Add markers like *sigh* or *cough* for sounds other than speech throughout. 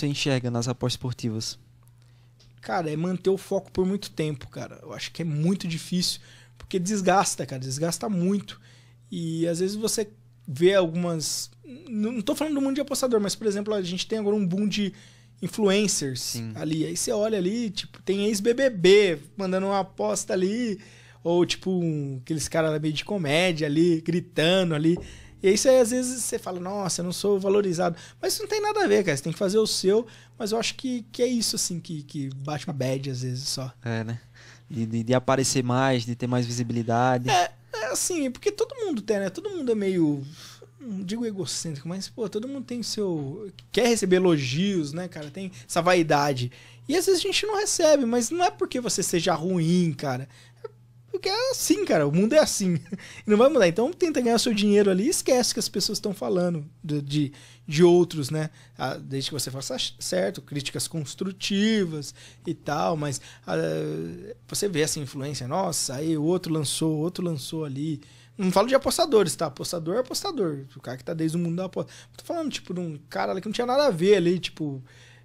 você enxerga nas apostas esportivas? Cara, é manter o foco por muito tempo, cara. Eu acho que é muito difícil, porque desgasta, cara, desgasta muito. E às vezes você vê algumas. Não estou falando do mundo de apostador, mas, por exemplo, a gente tem agora um boom de influencers Sim. ali. Aí você olha ali, tipo, tem ex-BBB mandando uma aposta ali, ou tipo, um... aqueles caras meio de comédia ali, gritando ali. E isso aí, às vezes, você fala, nossa, eu não sou valorizado. Mas isso não tem nada a ver, cara. Você tem que fazer o seu. Mas eu acho que, que é isso, assim, que, que bate uma bad às vezes só. É, né? De, de, de aparecer mais, de ter mais visibilidade. É, é, assim, porque todo mundo tem, né? Todo mundo é meio. Não digo egocêntrico, mas, pô, todo mundo tem o seu. Quer receber elogios, né, cara? Tem essa vaidade. E às vezes a gente não recebe, mas não é porque você seja ruim, cara é porque é assim, cara. O mundo é assim. *laughs* Não vai mudar. Então tenta ganhar seu dinheiro ali e esquece que as pessoas estão falando de, de, de, outros, né? Ah, desde que você faça certo, críticas construtivas e tal, mas uh, você vê essa influência, nossa, aí o outro lançou, outro lançou ali. Não falo de apostadores, tá? Apostador é apostador. O cara que tá desde o mundo da aposta. Tô falando, tipo, de um cara ali que não tinha nada a ver ali, tipo.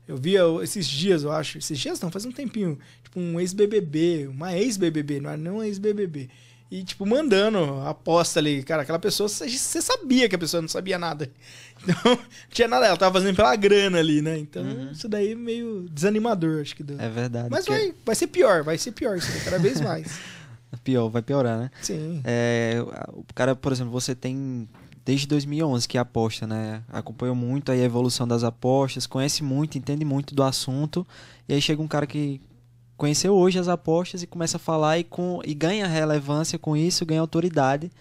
Eu via esses dias, eu acho. Esses dias não, faz um tempinho. Tipo, um ex-BBB, uma ex-BBB, não era é nem um ex-BBB. E, tipo, mandando aposta ali. Cara, aquela pessoa, você sabia que a pessoa não sabia nada. *laughs* Então, não tinha nada. Ela tava fazendo pela grana ali, né? Então, uhum. isso daí é meio desanimador, acho que. Do... É verdade. Mas vai, vai ser pior, vai ser pior isso daí, cada vez *laughs* mais. Pior, vai piorar, né? Sim. É, o cara, por exemplo, você tem desde 2011 que aposta, né? Acompanhou muito a evolução das apostas, conhece muito, entende muito do assunto. E aí chega um cara que conheceu hoje as apostas e começa a falar e, com, e ganha relevância com isso, ganha autoridade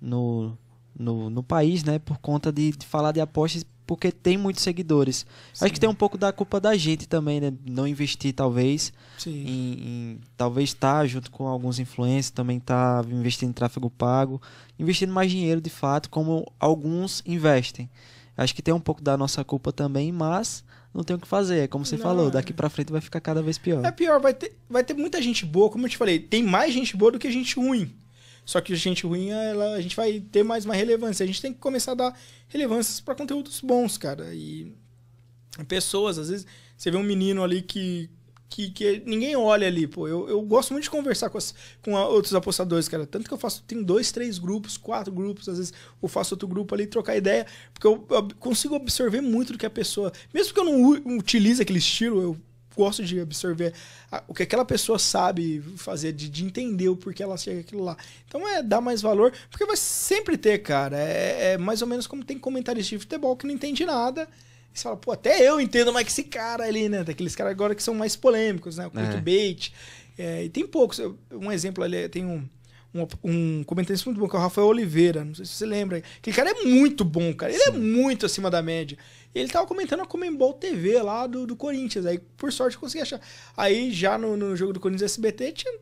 no, no, no país, né? Por conta de, de falar de apostas porque tem muitos seguidores. Sim. Acho que tem um pouco da culpa da gente também, né? Não investir, talvez. Sim. Em, em talvez estar tá junto com alguns influencers, também estar tá investindo em tráfego pago, investindo mais dinheiro de fato, como alguns investem. Acho que tem um pouco da nossa culpa também, mas não tem o que fazer. É como você não. falou, é. daqui para frente vai ficar cada vez pior. É pior, vai ter, vai ter muita gente boa, como eu te falei, tem mais gente boa do que gente ruim. Só que gente ruim, ela, a gente vai ter mais uma relevância. A gente tem que começar a dar relevâncias para conteúdos bons, cara. E pessoas, às vezes, você vê um menino ali que, que, que ninguém olha ali, pô. Eu, eu gosto muito de conversar com, as, com a, outros apostadores, cara. Tanto que eu faço, tenho dois, três grupos, quatro grupos, às vezes eu faço outro grupo ali, trocar ideia, porque eu, eu consigo absorver muito do que a pessoa. Mesmo que eu não utilize aquele estilo, eu gosto de absorver o que aquela pessoa sabe fazer, de, de entender o porquê ela chega aquilo lá. Então é dar mais valor, porque vai sempre ter, cara. É, é mais ou menos como tem comentarista de futebol que não entende nada. E você fala, pô, até eu entendo mais que esse cara ali, né? Daqueles caras agora que são mais polêmicos, né? O é. clickbait. É, e tem poucos. um exemplo ali, tem um um, um comentarista muito bom, que é o Rafael Oliveira. Não sei se você lembra. Aquele cara é muito bom, cara. Ele é Sim. é muito acima da média. Ele tava comentando a Comembol TV lá do, do Corinthians. Aí, por sorte, eu consegui achar. Aí, já no, no jogo do Corinthians SBT, tinha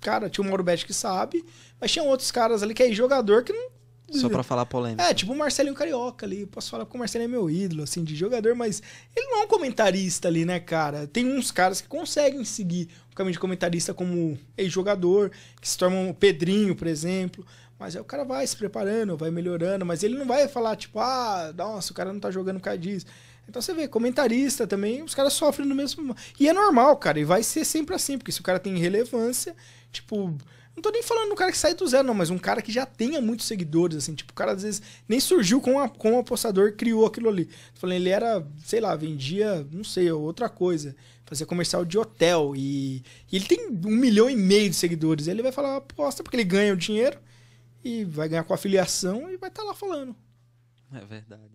cara, tinha o Mauro Betti que sabe, mas tinha outros caras ali que é jogador que não só para falar polêmica. É, tipo o Marcelinho Carioca ali. Posso falar que o Marcelinho é meu ídolo, assim, de jogador, mas ele não é um comentarista ali, né, cara? Tem uns caras que conseguem seguir o caminho de comentarista como ex-jogador, que se tornam o Pedrinho, por exemplo. Mas aí o cara vai se preparando, vai melhorando, mas ele não vai falar, tipo, ah, nossa, o cara não tá jogando por causa disso. Então você vê, comentarista também, os caras sofrem no mesmo. E é normal, cara, e vai ser sempre assim, porque se o cara tem relevância, tipo não tô nem falando do cara que sai do zero, não, mas um cara que já tenha muitos seguidores, assim. Tipo, o cara às vezes nem surgiu com, a, com o um apostador, criou aquilo ali. Tô falando, ele era, sei lá, vendia, não sei, outra coisa. Fazia comercial de hotel. E, e ele tem um milhão e meio de seguidores. Ele vai falar aposta, porque ele ganha o dinheiro e vai ganhar com afiliação e vai estar tá lá falando. É verdade.